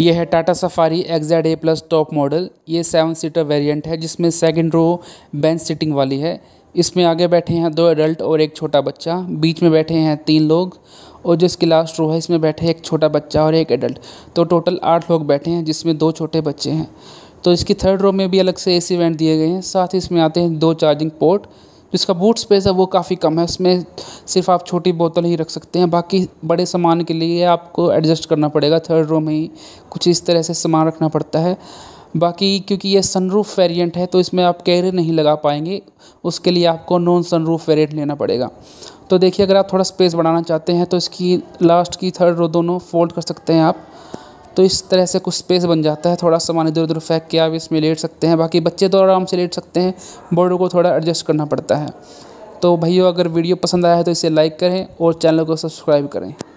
यह है Tata Safari XZ A plus top model ये सेवन सीटर वेरिएंट है जिसमें सेकंड रो बेंच सीटिंग वाली है इसमें आगे बैठे हैं दो एडल्ट और एक छोटा बच्चा बीच में बैठे हैं तीन लोग और जो इसकी लास्ट रो है इसमें बैठे एक छोटा बच्चा और एक एडल्ट तो टोटल आठ लोग बैठे हैं जिसमें दो छोटे बच्चे हैं तो इसकी थर्ड रो में भी अलग से ए सी वेंट दिए गए हैं साथ ही इसमें आते हैं दो चार्जिंग पोर्ट जिसका बूट स्पेस है वो काफ़ी कम है इसमें सिर्फ आप छोटी बोतल ही रख सकते हैं बाकी बड़े सामान के लिए आपको एडजस्ट करना पड़ेगा थर्ड रो में ही कुछ इस तरह से सामान रखना पड़ता है बाकी क्योंकि ये सनरूफ वेरिएंट है तो इसमें आप कैरे नहीं लगा पाएंगे उसके लिए आपको नॉन सनरूफ वेरिएंट लेना पड़ेगा तो देखिए अगर आप थोड़ा स्पेस बढ़ाना चाहते हैं तो इसकी लास्ट की थर्ड रो दोनों फोल्ड कर सकते हैं आप तो इस तरह से कुछ स्पेस बन जाता है थोड़ा सामान इधर उधर फेंक के आप इसमें लेट सकते हैं बाकी बच्चे तो आराम से लेट सकते हैं बॉर्डर को थोड़ा एडजस्ट करना पड़ता है तो भैया अगर वीडियो पसंद आया है तो इसे लाइक करें और चैनल को सब्सक्राइब करें